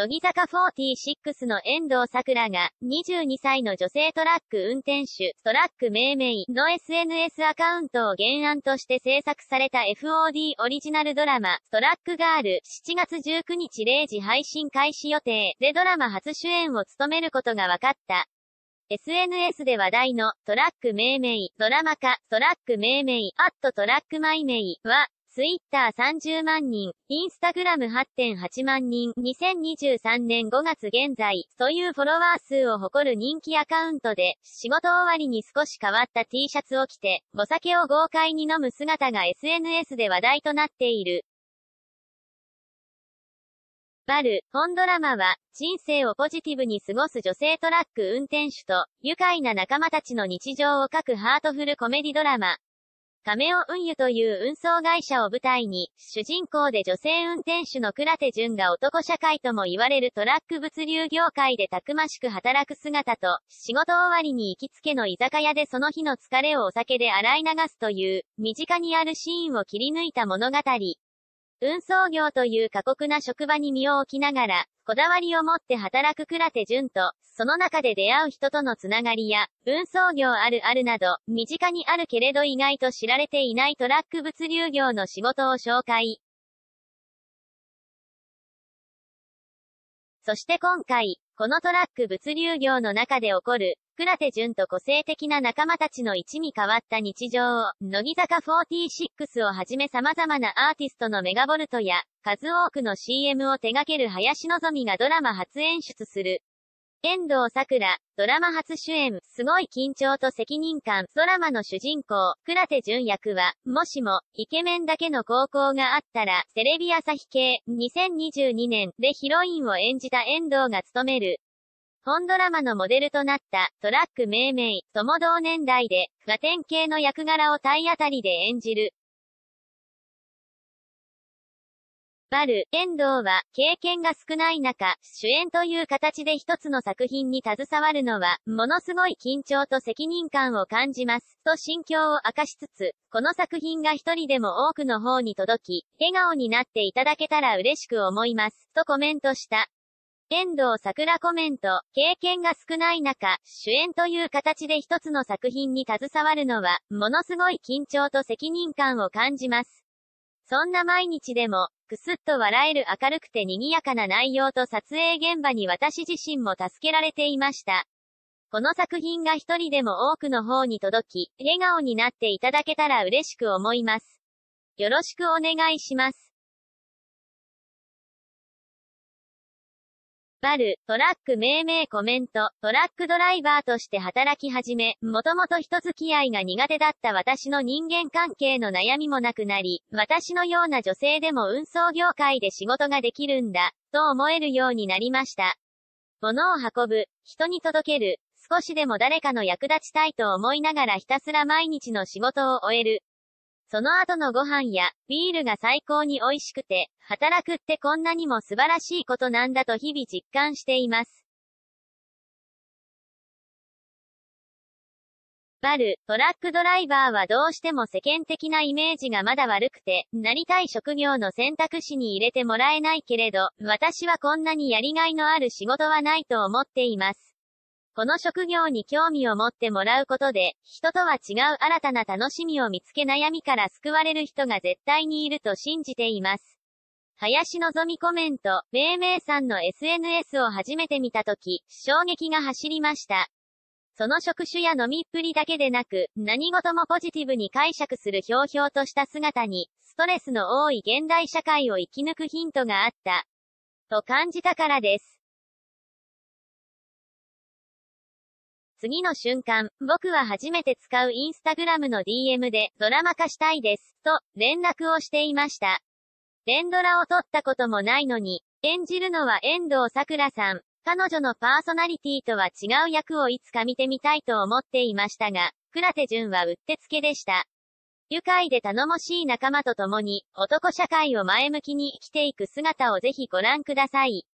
乃木坂46の遠藤桜が、22歳の女性トラック運転手、トラック命名の SNS アカウントを原案として制作された FOD オリジナルドラマ、トラックガール、7月19日0時配信開始予定でドラマ初主演を務めることが分かった。SNS で話題のトラック命名、ドラマ化、トラック命名、アットトラックマイメイは、ツイッター30万人、インスタグラム8.8万人、2023年5月現在、というフォロワー数を誇る人気アカウントで、仕事終わりに少し変わった T シャツを着て、お酒を豪快に飲む姿が SNS で話題となっている。バル、本ドラマは、人生をポジティブに過ごす女性トラック運転手と、愉快な仲間たちの日常を描くハートフルコメディドラマ。カメオ運輸という運送会社を舞台に、主人公で女性運転手の倉手淳が男社会とも言われるトラック物流業界でたくましく働く姿と、仕事終わりに行きつけの居酒屋でその日の疲れをお酒で洗い流すという、身近にあるシーンを切り抜いた物語。運送業という過酷な職場に身を置きながら、こだわりを持って働く倉手順と、その中で出会う人とのつながりや、運送業あるあるなど、身近にあるけれど意外と知られていないトラック物流業の仕事を紹介。そして今回、このトラック物流業の中で起こる、倉手潤と個性的な仲間たちの一に変わった日常を、乃木坂46をはじめ様々なアーティストのメガボルトや、数多くの CM を手掛ける林のぞみがドラマ初演出する。遠藤桜、ドラマ初主演、すごい緊張と責任感、ドラマの主人公、倉手潤役は、もしも、イケメンだけの高校があったら、テレビ朝日系、2022年、でヒロインを演じた遠藤が務める、本ドラマのモデルとなった、トラック命名、とも同年代で、ガテン系の役柄を体当たりで演じる。バル、遠藤は、経験が少ない中、主演という形で一つの作品に携わるのは、ものすごい緊張と責任感を感じます、と心境を明かしつつ、この作品が一人でも多くの方に届き、笑顔になっていただけたら嬉しく思います、とコメントした。遠藤桜コメント、経験が少ない中、主演という形で一つの作品に携わるのは、ものすごい緊張と責任感を感じます。そんな毎日でも、くすっと笑える明るくて賑やかな内容と撮影現場に私自身も助けられていました。この作品が一人でも多くの方に届き、笑顔になっていただけたら嬉しく思います。よろしくお願いします。バル、トラック命名コメント、トラックドライバーとして働き始め、もともと人付き合いが苦手だった私の人間関係の悩みもなくなり、私のような女性でも運送業界で仕事ができるんだ、と思えるようになりました。物を運ぶ、人に届ける、少しでも誰かの役立ちたいと思いながらひたすら毎日の仕事を終える、その後のご飯やビールが最高に美味しくて、働くってこんなにも素晴らしいことなんだと日々実感しています。バル、トラックドライバーはどうしても世間的なイメージがまだ悪くて、なりたい職業の選択肢に入れてもらえないけれど、私はこんなにやりがいのある仕事はないと思っています。この職業に興味を持ってもらうことで、人とは違う新たな楽しみを見つけ悩みから救われる人が絶対にいると信じています。林のぞみコメント、めいめいさんの SNS を初めて見たとき、衝撃が走りました。その職種や飲みっぷりだけでなく、何事もポジティブに解釈するひょうひょうとした姿に、ストレスの多い現代社会を生き抜くヒントがあった。と感じたからです。次の瞬間、僕は初めて使うインスタグラムの DM で、ドラマ化したいです、と、連絡をしていました。連ドラを撮ったこともないのに、演じるのは遠藤桜さん。彼女のパーソナリティとは違う役をいつか見てみたいと思っていましたが、倉手順はうってつけでした。愉快で頼もしい仲間と共に、男社会を前向きに生きていく姿をぜひご覧ください。